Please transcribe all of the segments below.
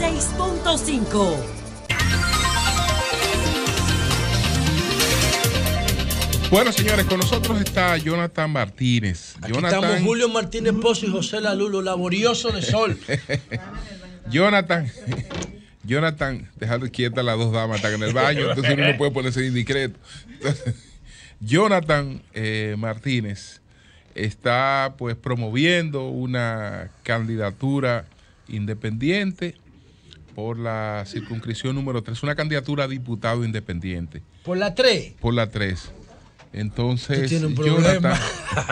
6.5 Bueno, señores, con nosotros está Jonathan Martínez. Jonathan... estamos Julio Martínez Pozo y José Lalulo, laborioso de sol. Jonathan, Jonathan, dejando quieta las dos damas, están en el baño, entonces uno no puede ponerse indiscreto. Jonathan eh, Martínez está pues promoviendo una candidatura independiente por la circunscripción número 3, una candidatura a diputado independiente. ¿Por la 3? Por la 3. Entonces, Jonathan,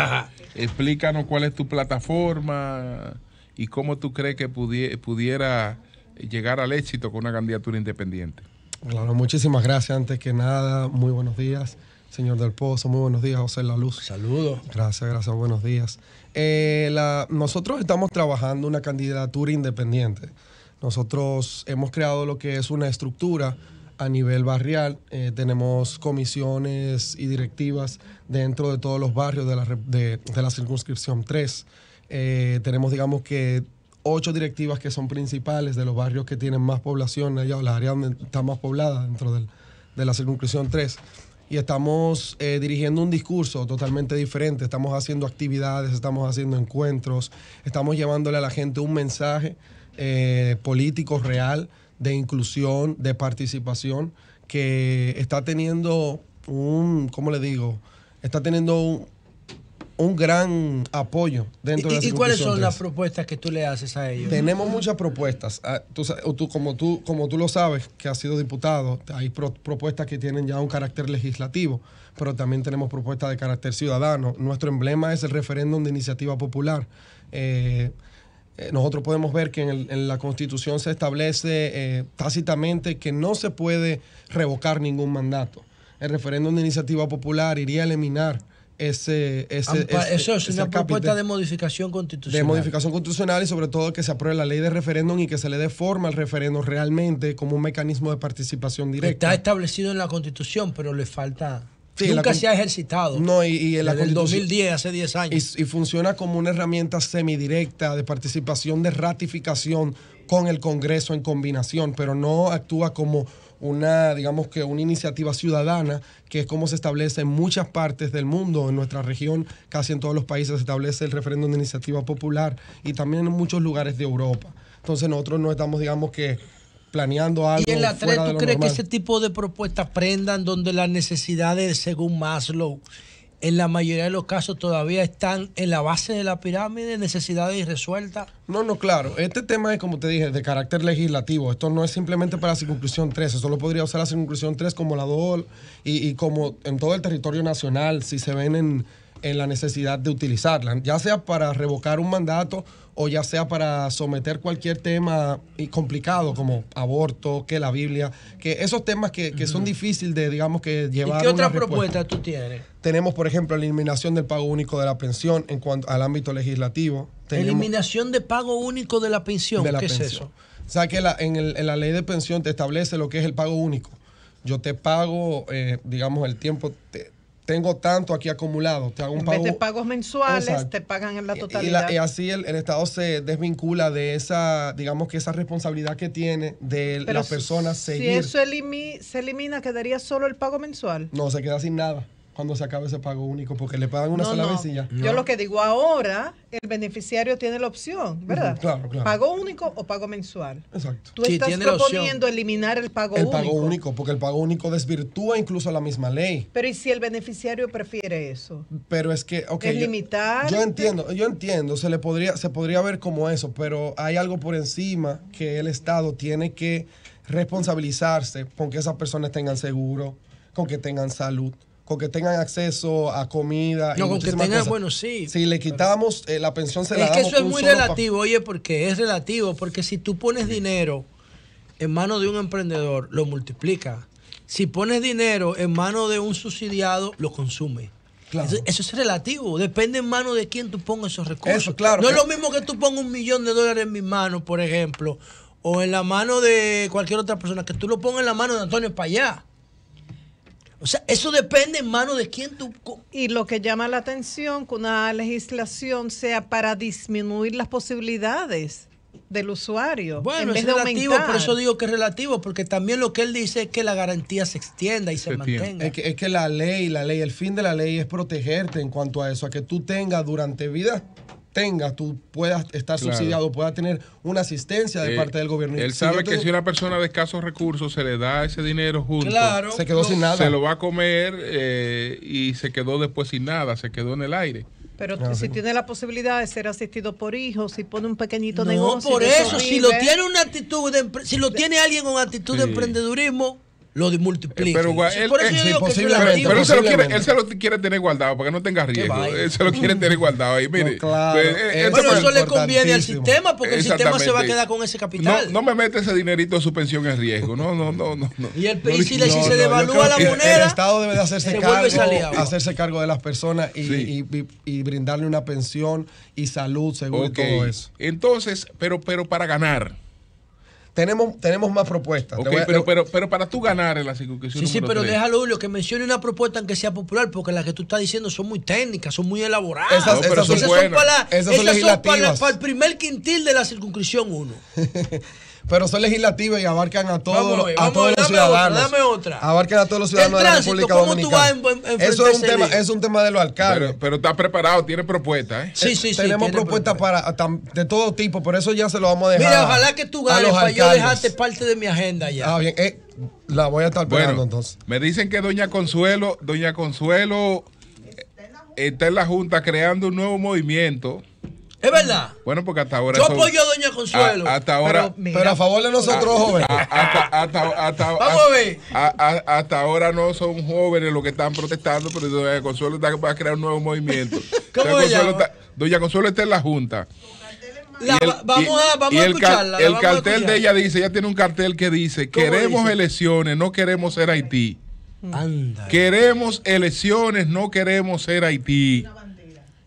explícanos cuál es tu plataforma y cómo tú crees que pudiera llegar al éxito con una candidatura independiente. Claro, muchísimas gracias. Antes que nada, muy buenos días, señor del Pozo. Muy buenos días, José La Luz. Saludos. Gracias, gracias, buenos días. Eh, nosotros estamos trabajando una candidatura independiente. Nosotros hemos creado lo que es una estructura a nivel barrial. Eh, tenemos comisiones y directivas dentro de todos los barrios de la, circunscripción 3. Eh, tenemos, digamos que, ocho directivas que son principales de los barrios que tienen más población, las áreas donde está más pobladas dentro de la circunscripción 3. Y estamos eh, dirigiendo un discurso totalmente diferente. Estamos haciendo actividades, estamos haciendo encuentros, estamos llevándole a la gente un mensaje eh, político real de inclusión, de participación, que está teniendo un, como le digo? Está teniendo un, un gran apoyo dentro de la ¿Y cuáles son las propuestas que tú le haces a ellos? Tenemos muchas propuestas. Ah, tú, como, tú, como tú lo sabes, que has sido diputado, hay propuestas que tienen ya un carácter legislativo, pero también tenemos propuestas de carácter ciudadano. Nuestro emblema es el referéndum de iniciativa popular. Eh, eh, nosotros podemos ver que en, la Constitución se establece eh, tácitamente que no se puede revocar ningún mandato. El referéndum de iniciativa popular iría a eliminar ese, ese, ese, eso es una propuesta de modificación constitucional. De modificación constitucional y sobre todo que se apruebe la ley de referéndum y que se le dé forma al referéndum realmente como un mecanismo de participación directa. Está establecido en la constitución, pero le falta Nunca se ha ejercitado. No, y, en la el 2010, hace 10 años. Y, y, funciona como una herramienta semidirecta de participación de ratificación con el Congreso en combinación, pero no actúa como una, digamos que una iniciativa ciudadana, que es como se establece en muchas partes del mundo, en nuestra región, casi en todos los países se establece el referéndum de iniciativa popular y también en muchos lugares de Europa. Entonces nosotros no estamos, digamos que planeando algo. Y en la 3, ¿tú crees que ese tipo de propuestas prendan donde las necesidades, según Maslow, en la mayoría de los casos todavía están en la base de la pirámide, necesidades irresueltas? No, no, claro. Este tema es, como te dije, de carácter legislativo. Esto no es simplemente para la circunscripción 3. Eso lo podría usar la circunscripción 3 como la 2 y, y como en todo el territorio nacional, si se ven en en la necesidad de utilizarla, ya sea para revocar un mandato o ya sea para someter cualquier tema complicado como aborto, que la Biblia, que esos temas que, son difíciles de, digamos, que llevar. ¿Y qué otra propuesta tú tienes? Tenemos, por ejemplo, la eliminación del pago único de la pensión en cuanto al ámbito legislativo. eliminación de pago único de la pensión. ¿Qué es eso? O sea que en, la ley de pensión te establece lo que es el pago único yo te pago, eh, digamos, el tiempo, tengo tanto aquí acumulado, te hago un en pago. Vez de pagos mensuales, te pagan en la totalidad. Y, así el, Estado se desvincula de esa, digamos que esa responsabilidad que tiene de las personas seguir. Si eso se elimina, quedaría solo el pago mensual. No, se queda sin nada cuando se acabe ese pago único, porque le pagan una sola vez y ya. Yo lo que digo ahora, el beneficiario tiene la opción, ¿verdad? claro, claro. Pago único o pago mensual. Exacto. Tú estás proponiendo eliminar el pago único. El pago único, porque el pago único desvirtúa incluso la misma ley. Pero ¿y si el beneficiario prefiere eso? Pero es que, Es limitar. Yo entiendo, yo entiendo, se le podría, se podría ver como eso, pero hay algo por encima que el Estado tiene que responsabilizarse con que esas personas tengan seguro, con que tengan salud con que tengan acceso a comida. No, con que tengan, bueno, sí. Si le quitamos eh, la pensión, se la Es que eso es muy relativo, oye, porque es relativo, porque si tú pones dinero en manos de un emprendedor, lo multiplica. Si pones dinero en manos de un subsidiado, lo consume. Claro. Eso, es relativo, depende en manos de quién tú pongas esos recursos. claro, no es lo mismo que tú pongas un millón de dólares en mis manos, por ejemplo, o en la mano de cualquier otra persona, que tú lo pongas en la mano de Antonio Payá. O sea, eso depende, en mano de quién tú... Y lo que llama la atención, que una legislación sea para disminuir las posibilidades del usuario. Bueno, es relativo, por eso digo que es relativo, porque también lo que él dice es que la garantía se extienda y se, mantenga. Es que, es que la ley, la ley, el fin de la ley es protegerte en cuanto a eso, a que tú tengas durante vida tenga, tú puedas estar subsidiado, puedas tener una asistencia de eh, parte del gobierno. Él sabe que si una persona de escasos recursos se le da ese dinero junto, se quedó sin nada. Se lo va a comer eh, y se quedó después sin nada, se quedó en el aire. Pero ah, si tiene la posibilidad de ser asistido por hijos, si pone un pequeñito negocio. por eso, si lo tiene una actitud, si lo tiene alguien con actitud de emprendedurismo, lo multiplica. Pero, él, él, se lo quiere, tener guardado para que no tenga riesgo. Él se lo quiere tener guardado ahí, mire. Pues, eh, eso, le conviene al sistema porque el sistema se va a quedar con ese capital. No, me mete ese dinerito de su pensión en riesgo. No, no, no, no. Y el país si, se devalúa la moneda, el, Estado debe de hacerse cargo, hacerse cargo de las personas y, brindarle una pensión y salud seguro todo eso. Entonces, pero pero para ganar tenemos, más propuestas. pero, pero, pero para tú ganar en la circunscripción. Sí, sí, pero déjalo, Julio, que mencione una propuesta que sea popular, porque las que tú estás diciendo son muy técnicas, son muy elaboradas. Esas, son, para, para, el primer quintil de la circunscripción 1. pero son legislativas y abarcan a todos, a todos los ciudadanos. dame otra. Abarcan a todos los ciudadanos de la República ¿cómo Dominicana. Tú vas eso es un tema, es un tema de los alcaldes. Pero, está preparado, tiene propuestas, ¿eh? Sí, sí, sí. Tenemos propuestas para ah, de todo tipo, por eso ya se lo vamos a dejar. Mira, ojalá que tú ganes para yo dejarte parte de mi agenda ya. Ah, bien, eh, la voy a estar esperando bueno, entonces. Me dicen que doña Consuelo, doña Consuelo eh, está en la junta creando un nuevo movimiento es verdad. Bueno, porque hasta ahora. Yo apoyo a Doña Consuelo. hasta ahora. Pero, a favor de nosotros ah, ah, jóvenes. hasta, Vamos a ver. hasta ahora no son jóvenes los que están protestando, pero Doña Consuelo está, va a crear un nuevo movimiento. Doña, Consuelo está, Doña Consuelo está en la Junta. vamos a, escucharla, el cartel de ella dice, ella tiene un cartel que dice, queremos elecciones, no queremos ser Haití. Queremos elecciones, no queremos ser Haití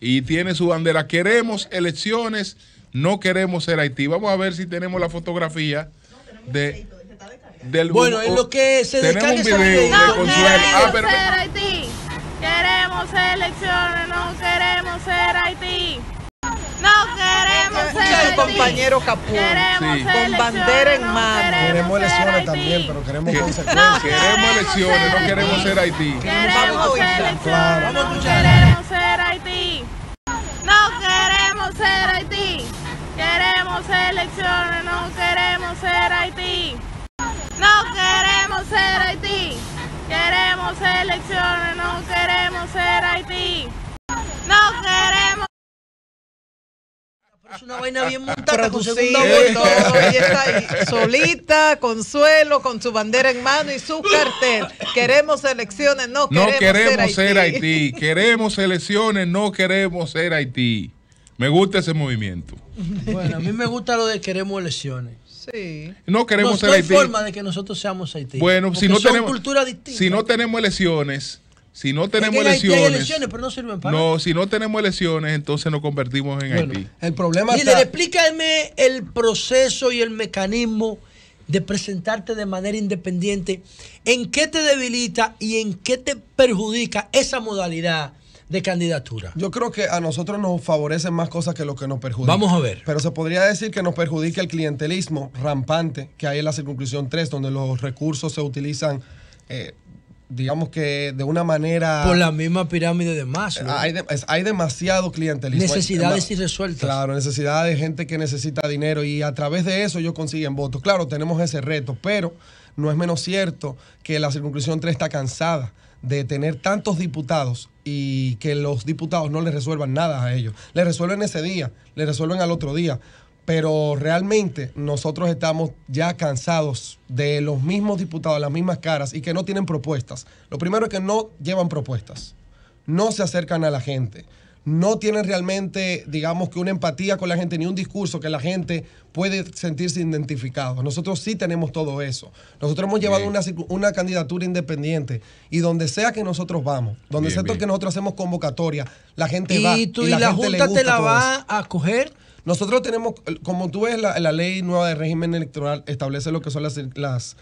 y tiene su bandera. Queremos elecciones, no queremos ser Haití. Vamos a ver si tenemos la fotografía de del Bueno, es lo que se Tenemos un video de no queremos ah, ser Haití. Queremos elecciones, no queremos ser Haití. No queremos ser Haití. El compañero queremos Con bandera en mano. queremos elecciones también, pero queremos consecuencias. No queremos elecciones, no queremos ser Haití. Vamos ser Haití. No queremos ser Haití. Queremos elecciones, no queremos ser Haití. No queremos ser Haití. Queremos elecciones, no queremos ser Haití. Es una vaina bien montada con segundo voto. Ella está ahí, solita, Consuelo, con su bandera en mano y su cartel. Queremos elecciones, no queremos, no queremos ser, Haití. Queremos elecciones, no queremos ser Haití. Me gusta ese movimiento. Bueno, a mí me gusta lo de queremos elecciones. Sí. No queremos ser Haití. No hay forma de que nosotros seamos Haití. Bueno, si no, tenemos, si no tenemos elecciones si no tenemos elecciones, pero no, sirven para no si no tenemos elecciones, entonces nos convertimos en bueno, El problema y le explícame el proceso y el mecanismo de presentarte de manera independiente. ¿En qué te debilita y en qué te perjudica esa modalidad? de candidatura. Yo creo que a nosotros nos favorecen más cosas que lo que nos perjudica. Vamos a ver. Pero se podría decir que nos perjudica el clientelismo rampante que hay en la circunscripción 3, donde los recursos se utilizan eh, digamos que de una manera... Por la misma pirámide de más. Eh, hay, hay, demasiado clientelismo. Necesidades irresueltas. Claro, necesidades de gente que necesita dinero y a través de eso ellos consiguen votos. Claro, tenemos ese reto, pero no es menos cierto que la circunscripción 3 está cansada de tener tantos diputados y que los diputados no les resuelvan nada a ellos. le resuelven ese día, le resuelven al otro día pero realmente nosotros estamos ya cansados de los mismos diputados, las mismas caras y que no tienen propuestas. Lo primero es que no llevan propuestas, no se acercan a la gente, no tienen realmente, digamos que una empatía con la gente, ni un discurso que la gente puede sentirse identificado. Nosotros sí tenemos todo eso. Nosotros hemos llevado una, candidatura independiente y donde sea que nosotros vamos, donde sea que nosotros hacemos convocatoria, la gente va. y, la, Junta te la va a coger? Nosotros tenemos, como tú ves, la, ley nueva de régimen electoral establece lo que son las, las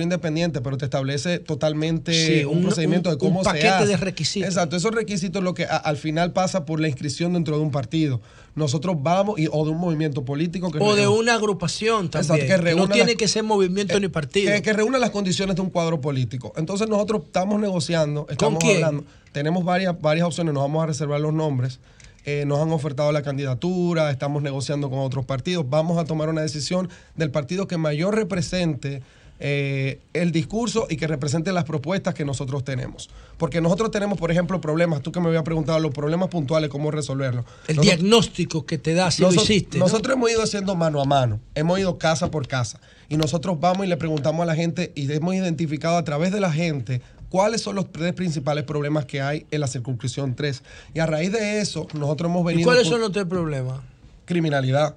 independientes, pero te establece totalmente un, procedimiento de cómo un paquete de requisitos. Exacto, esos requisitos lo que al final pasa por la inscripción dentro de un partido. Nosotros vamos y, o de un movimiento político que o de una agrupación también. no tiene que ser movimiento eh, ni partido. Que, que, reúna las condiciones de un cuadro político. Entonces nosotros estamos negociando, estamos hablando. Tenemos varias varias opciones, nos vamos a reservar los nombres. Eh, nos han ofertado la candidatura, estamos negociando con otros partidos, vamos a tomar una decisión del partido que mayor represente eh, el discurso y que represente las propuestas que nosotros tenemos. Porque nosotros tenemos, por ejemplo, problemas, tú que me habías preguntado, los problemas puntuales, cómo resolverlos. El diagnóstico que te das si nosotros, lo hiciste. Nosotros hemos ido haciendo mano a mano, hemos ido casa por casa. Y nosotros vamos y le preguntamos a la gente y hemos identificado a través de la gente cuáles son los tres principales problemas que hay en la circunscripción 3. Y a raíz de eso, nosotros hemos venido... ¿Y cuáles son los tres problemas? Criminalidad,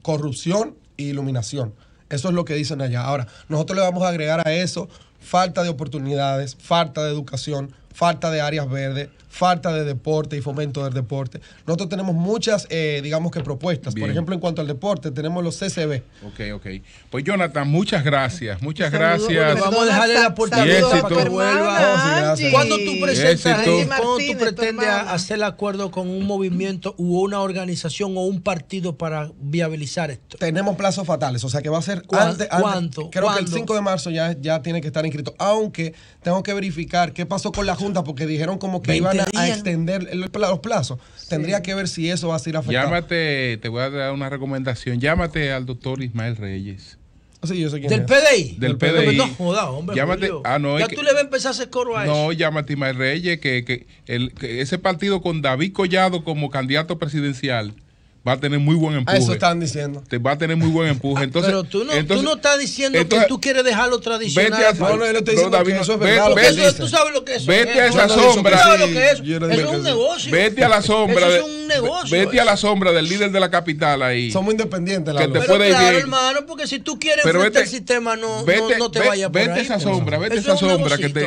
corrupción e iluminación. Eso es lo que dicen allá. Ahora, nosotros le vamos a agregar a eso falta de oportunidades, falta de educación, falta de áreas verdes, falta de deporte y fomento del deporte. Nosotros tenemos muchas, eh, digamos que, propuestas. Por ejemplo, en cuanto al deporte, tenemos los CCB. Ok, ok. Pues Jonathan, muchas gracias. Muchas gracias. Vamos a dejarle la puerta abierta para que vuelva. Cuando tú ¿cuándo tú pretendes hacer el acuerdo con un movimiento u una organización o un partido para viabilizar esto? Tenemos plazos fatales, o sea que va a ser antes, ¿Cuánto? creo que el 5 de marzo ya, ya tiene que estar inscrito, aunque tengo que verificar qué pasó con la Junta porque dijeron como que iban a, extender los plazos. Tendría que ver si eso va a ser afectado. Llámate, te voy a dar una recomendación. Llámate al doctor Ismael Reyes. Ah, ¿Del PDI? Del, PDI. No, hombre. Llámate, ah, no, ya tú le vas a empezar a hacer coro a eso. No, llámate Ismael Reyes, que, que, el, que ese partido con David Collado como candidato presidencial va a tener muy buen ah, empuje. Eso están diciendo. Te va a tener muy buen empuje. Entonces, pero tú no, entonces, tú no estás diciendo que tú quieres dejarlo tradicional. Vete a, no, no, él está diciendo Vete, lo Vete a esa sombra. Tú lo que es. Eso es un negocio. Vete a la sombra. Eso es un negocio. Vete a la sombra del líder de la capital ahí. Somos independientes, la que te pero puede claro, hermano, porque si tú quieres pero el sistema, no, no, te vaya por Vete a esa pues. sombra, vete a esa sombra que te,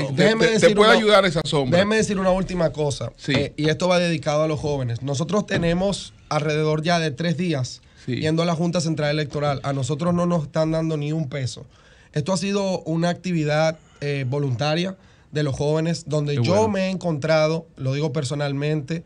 te, puede ayudar esa sombra. Déjeme decir una última cosa. Eh, y esto va dedicado a los jóvenes. Nosotros tenemos alrededor ya de tres días yendo a la Junta Central Electoral. A nosotros no nos están dando ni un peso. Esto ha sido una actividad eh, voluntaria de los jóvenes, donde yo me he encontrado, lo digo personalmente,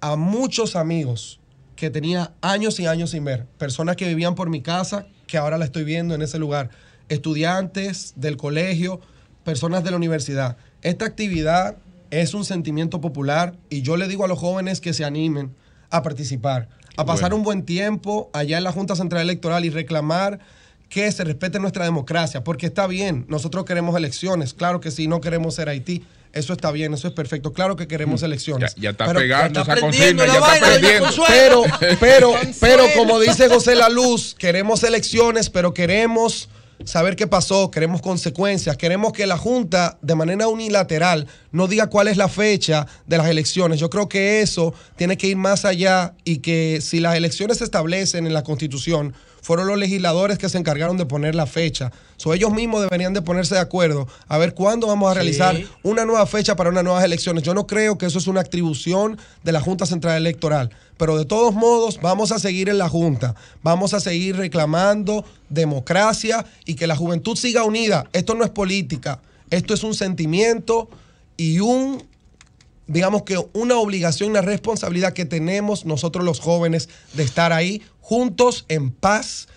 a muchos amigos que tenía años y años sin ver, personas que vivían por mi casa, que ahora la estoy viendo en ese lugar, estudiantes del colegio, personas de la universidad. Esta actividad es un sentimiento popular y yo le digo a los jóvenes que se animen, a participar, a pasar un buen tiempo allá en la Junta Central Electoral y reclamar que se respete nuestra democracia, porque está bien, nosotros queremos elecciones, claro que sí, no queremos ser Haití, eso está bien, eso es perfecto. Claro que queremos mm, elecciones. Ya, está pero, pegando esa consigna, ya está perdiendo. Pero, pero, pero como dice José La Luz, queremos elecciones, pero queremos saber qué pasó, queremos consecuencias, queremos que la Junta de manera unilateral no diga cuál es la fecha de las elecciones. Yo creo que eso tiene que ir más allá y que si las elecciones se establecen en la Constitución, fueron los legisladores que se encargaron de poner la fecha. ellos mismos deberían de ponerse de acuerdo a ver cuándo vamos a realizar una nueva fecha para unas nuevas elecciones. Yo no creo que eso es una atribución de la Junta Central Electoral, pero de todos modos vamos a seguir en la Junta, vamos a seguir reclamando democracia y que la juventud siga unida. Esto no es política, esto es un sentimiento y un digamos que una obligación, una responsabilidad que tenemos nosotros los jóvenes de estar ahí juntos en paz,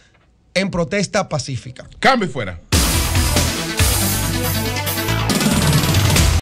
en protesta pacífica. Cambio fuera.